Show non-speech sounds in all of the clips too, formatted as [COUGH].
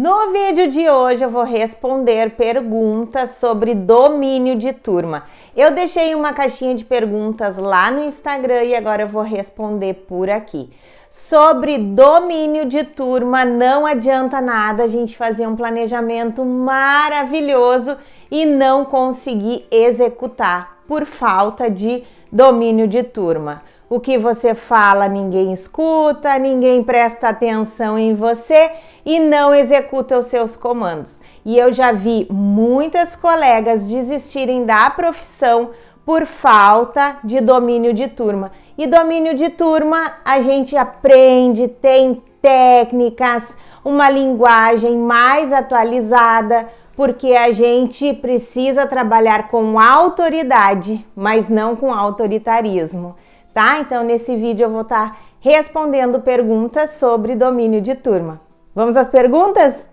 No vídeo de hoje eu vou responder perguntas sobre domínio de turma. Eu deixei uma caixinha de perguntas lá no Instagram e agora eu vou responder por aqui. Sobre domínio de turma, não adianta nada a gente fazer um planejamento maravilhoso e não conseguir executar por falta de domínio de turma. O que você fala, ninguém escuta, ninguém presta atenção em você e não executa os seus comandos. E eu já vi muitas colegas desistirem da profissão por falta de domínio de turma. E domínio de turma a gente aprende, tem técnicas, uma linguagem mais atualizada, porque a gente precisa trabalhar com autoridade, mas não com autoritarismo tá? Então nesse vídeo eu vou estar tá respondendo perguntas sobre domínio de turma. Vamos às perguntas?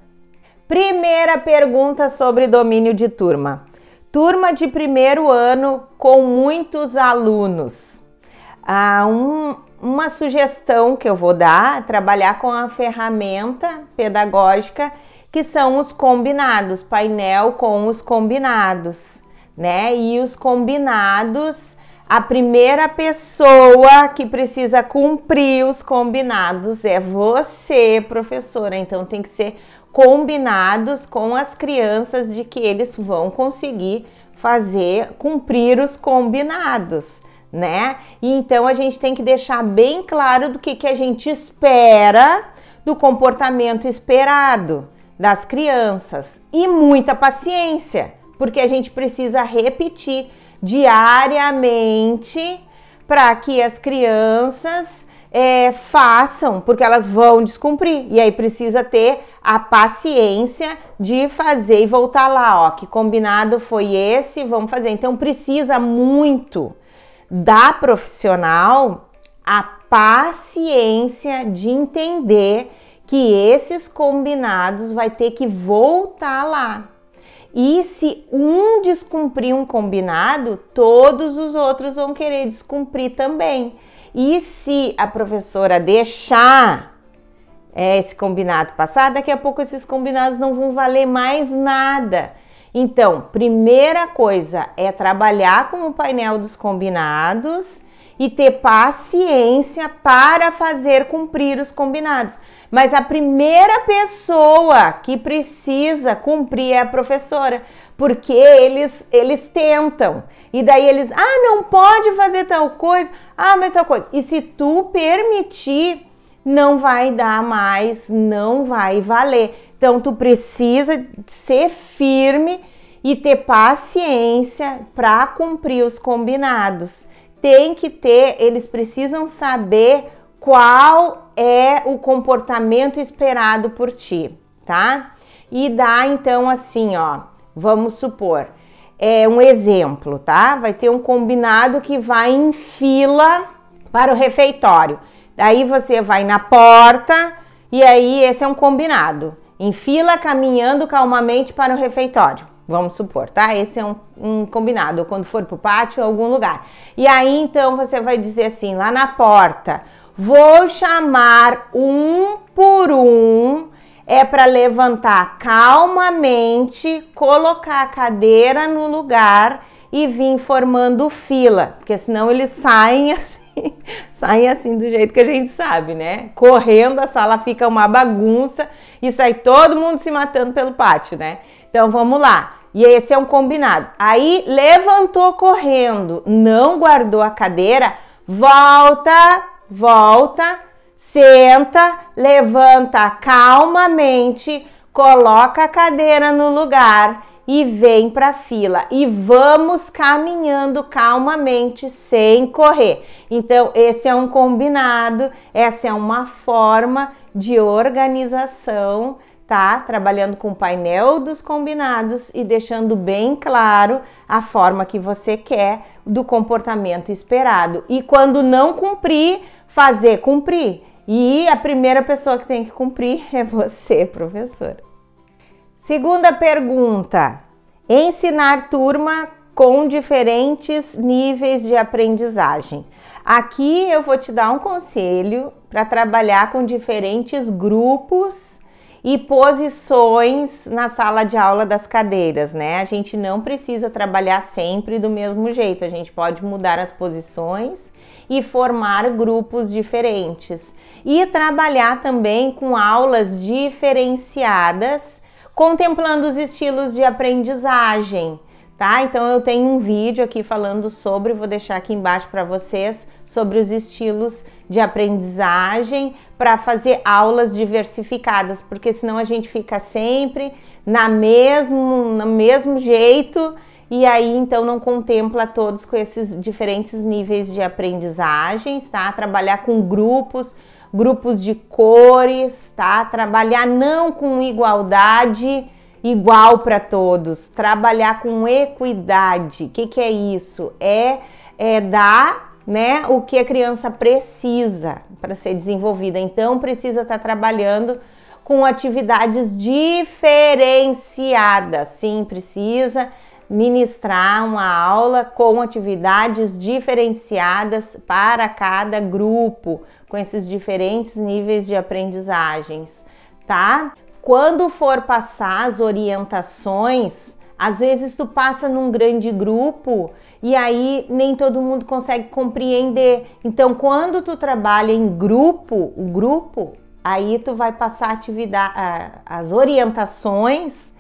Primeira pergunta sobre domínio de turma. Turma de primeiro ano com muitos alunos. Ah, um, uma sugestão que eu vou dar é trabalhar com a ferramenta pedagógica que são os combinados, painel com os combinados, né? E os combinados a primeira pessoa que precisa cumprir os combinados é você, professora. Então tem que ser combinados com as crianças de que eles vão conseguir fazer cumprir os combinados, né? E então a gente tem que deixar bem claro do que, que a gente espera do comportamento esperado das crianças e muita paciência, porque a gente precisa repetir diariamente para que as crianças é, façam, porque elas vão descumprir. E aí precisa ter a paciência de fazer e voltar lá, ó, que combinado foi esse, vamos fazer. Então precisa muito da profissional a paciência de entender que esses combinados vai ter que voltar lá. E se um descumprir um combinado, todos os outros vão querer descumprir também. E se a professora deixar é, esse combinado passar, daqui a pouco esses combinados não vão valer mais nada. Então, primeira coisa é trabalhar com o painel dos combinados e ter paciência para fazer cumprir os combinados. Mas a primeira pessoa que precisa cumprir é a professora, porque eles eles tentam. E daí eles: "Ah, não pode fazer tal coisa. Ah, mas tal coisa". E se tu permitir, não vai dar mais, não vai valer. Então tu precisa ser firme e ter paciência para cumprir os combinados tem que ter, eles precisam saber qual é o comportamento esperado por ti, tá? E dá então assim, ó, vamos supor, é um exemplo, tá? Vai ter um combinado que vai em fila para o refeitório. Daí você vai na porta e aí esse é um combinado. Em fila caminhando calmamente para o refeitório. Vamos supor, tá? Esse é um, um combinado. quando for pro pátio, algum lugar. E aí, então, você vai dizer assim, lá na porta, vou chamar um por um. É para levantar calmamente, colocar a cadeira no lugar e vir formando fila, porque senão eles saem [LAUGHS] assim [LAUGHS] saem assim do jeito que a gente sabe, né? Correndo, a sala fica uma bagunça e sai todo mundo se matando pelo pátio, né? Então vamos lá. E esse é um combinado. Aí levantou correndo, não guardou a cadeira, volta, volta, senta, levanta calmamente, coloca a cadeira no lugar e vem para a fila. E vamos caminhando calmamente, sem correr. Então, esse é um combinado, essa é uma forma de organização, tá? Trabalhando com o painel dos combinados e deixando bem claro a forma que você quer do comportamento esperado. E quando não cumprir, fazer cumprir. E a primeira pessoa que tem que cumprir [LAUGHS] é você, professora. Segunda pergunta: ensinar turma com diferentes níveis de aprendizagem. Aqui eu vou te dar um conselho para trabalhar com diferentes grupos e posições na sala de aula das cadeiras, né? A gente não precisa trabalhar sempre do mesmo jeito, a gente pode mudar as posições e formar grupos diferentes e trabalhar também com aulas diferenciadas contemplando os estilos de aprendizagem, tá? Então eu tenho um vídeo aqui falando sobre, vou deixar aqui embaixo para vocês, sobre os estilos de aprendizagem para fazer aulas diversificadas, porque senão a gente fica sempre na mesmo, no mesmo jeito e aí então não contempla todos com esses diferentes níveis de aprendizagens, tá? Trabalhar com grupos, grupos de cores, tá? Trabalhar não com igualdade igual para todos, trabalhar com equidade. O que, que é isso? É, é dar né, o que a criança precisa para ser desenvolvida. Então, precisa estar tá trabalhando com atividades diferenciadas. Sim, precisa ministrar uma aula com atividades diferenciadas para cada grupo, com esses diferentes níveis de aprendizagens, tá? Quando for passar as orientações, às vezes tu passa num grande grupo e aí nem todo mundo consegue compreender. Então, quando tu trabalha em grupo, o grupo, aí tu vai passar atividade, as orientações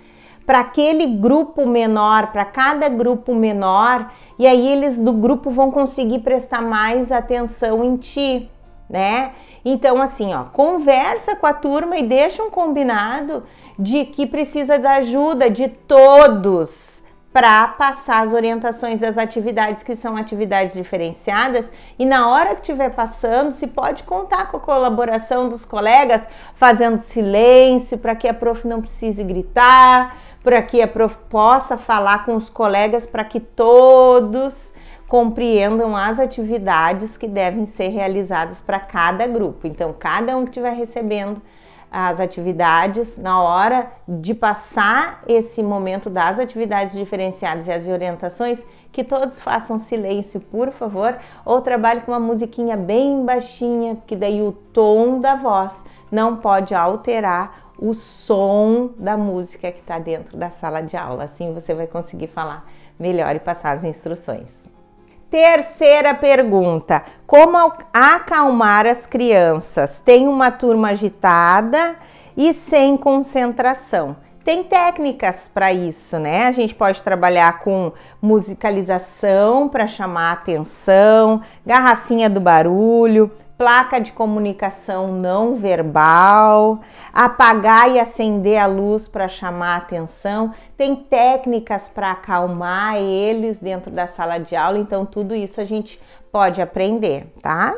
para aquele grupo menor, para cada grupo menor, e aí eles do grupo vão conseguir prestar mais atenção em ti, né? Então, assim, ó, conversa com a turma e deixa um combinado de que precisa da ajuda de todos para passar as orientações das atividades que são atividades diferenciadas e na hora que estiver passando, se pode contar com a colaboração dos colegas, fazendo silêncio para que a prof não precise gritar, para que a prof possa falar com os colegas para que todos compreendam as atividades que devem ser realizadas para cada grupo. Então, cada um que estiver recebendo as atividades na hora de passar esse momento das atividades diferenciadas e as orientações, que todos façam silêncio, por favor, ou trabalhe com uma musiquinha bem baixinha, que daí o tom da voz não pode alterar o som da música que está dentro da sala de aula. Assim você vai conseguir falar melhor e passar as instruções. Terceira pergunta: como acalmar as crianças? Tem uma turma agitada e sem concentração. Tem técnicas para isso, né? A gente pode trabalhar com musicalização para chamar a atenção, garrafinha do barulho, placa de comunicação não verbal, apagar e acender a luz para chamar a atenção, tem técnicas para acalmar eles dentro da sala de aula, então tudo isso a gente pode aprender, tá?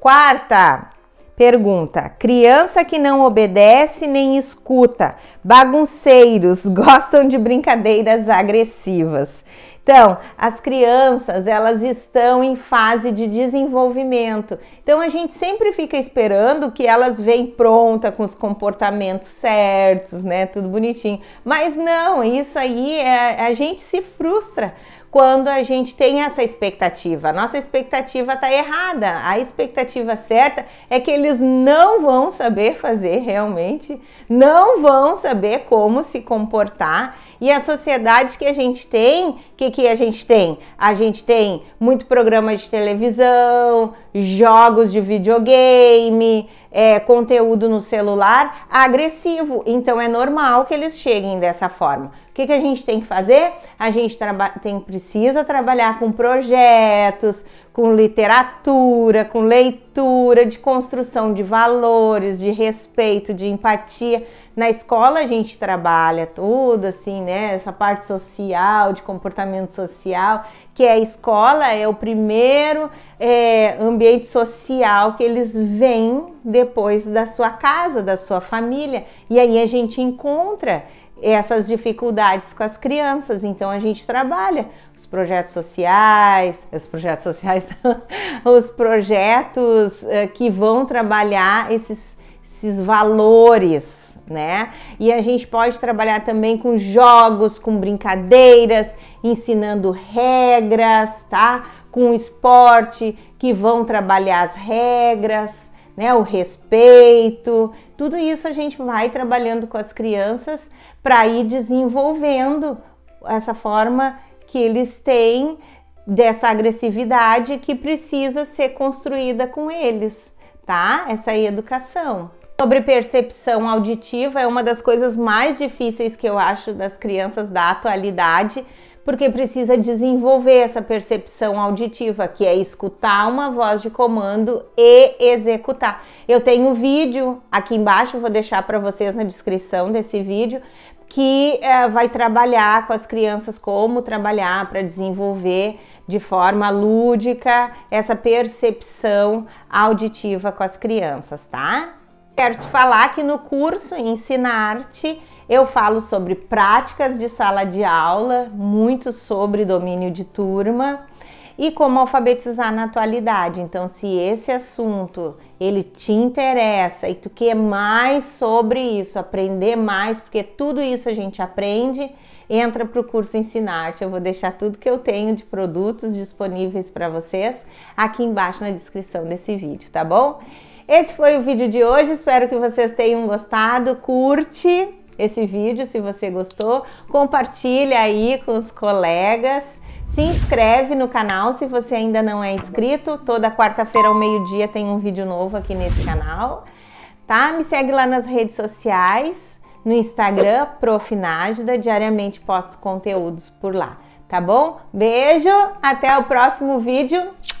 Quarta pergunta: criança que não obedece nem escuta, bagunceiros, [LAUGHS] gostam de brincadeiras agressivas. Então, as crianças, elas estão em fase de desenvolvimento. Então, a gente sempre fica esperando que elas venham pronta com os comportamentos certos, né? Tudo bonitinho. Mas não, isso aí é, a gente se frustra quando a gente tem essa expectativa. nossa expectativa está errada. A expectativa certa é que eles não vão saber fazer realmente, não vão saber como se comportar. E a sociedade que a gente tem, o que, que a gente tem? A gente tem muito programa de televisão, jogos de videogame, é, conteúdo no celular agressivo. Então é normal que eles cheguem dessa forma. O que, que a gente tem que fazer? A gente tem, precisa trabalhar com projetos, com literatura, com leitura, de construção de valores, de respeito, de empatia. Na escola a gente trabalha tudo assim, né? Essa parte social, de comportamento social, que é a escola é o primeiro é, ambiente social que eles vêm depois da sua casa, da sua família. E aí a gente encontra essas dificuldades com as crianças. Então a gente trabalha os projetos sociais, os projetos sociais, [LAUGHS] os projetos eh, que vão trabalhar esses, esses valores. Né? E a gente pode trabalhar também com jogos, com brincadeiras, ensinando regras, tá? Com esporte que vão trabalhar as regras né, o respeito, tudo isso a gente vai trabalhando com as crianças para ir desenvolvendo essa forma que eles têm dessa agressividade que precisa ser construída com eles, tá? Essa é educação. Sobre percepção auditiva, é uma das coisas mais difíceis que eu acho das crianças da atualidade, porque precisa desenvolver essa percepção auditiva, que é escutar uma voz de comando e executar. Eu tenho um vídeo aqui embaixo, vou deixar para vocês na descrição desse vídeo, que é, vai trabalhar com as crianças como trabalhar para desenvolver de forma lúdica essa percepção auditiva com as crianças, tá? Quero te falar que no curso ensinar arte. Eu falo sobre práticas de sala de aula, muito sobre domínio de turma e como alfabetizar na atualidade. Então, se esse assunto ele te interessa e tu quer mais sobre isso, aprender mais, porque tudo isso a gente aprende, entra para o curso Ensinarte. Eu vou deixar tudo que eu tenho de produtos disponíveis para vocês aqui embaixo na descrição desse vídeo, tá bom? Esse foi o vídeo de hoje, espero que vocês tenham gostado, curte esse vídeo se você gostou, compartilha aí com os colegas. Se inscreve no canal se você ainda não é inscrito. Toda quarta-feira ao meio-dia tem um vídeo novo aqui nesse canal. Tá? Me segue lá nas redes sociais, no Instagram, Profinágida. Diariamente posto conteúdos por lá. Tá bom? Beijo, até o próximo vídeo.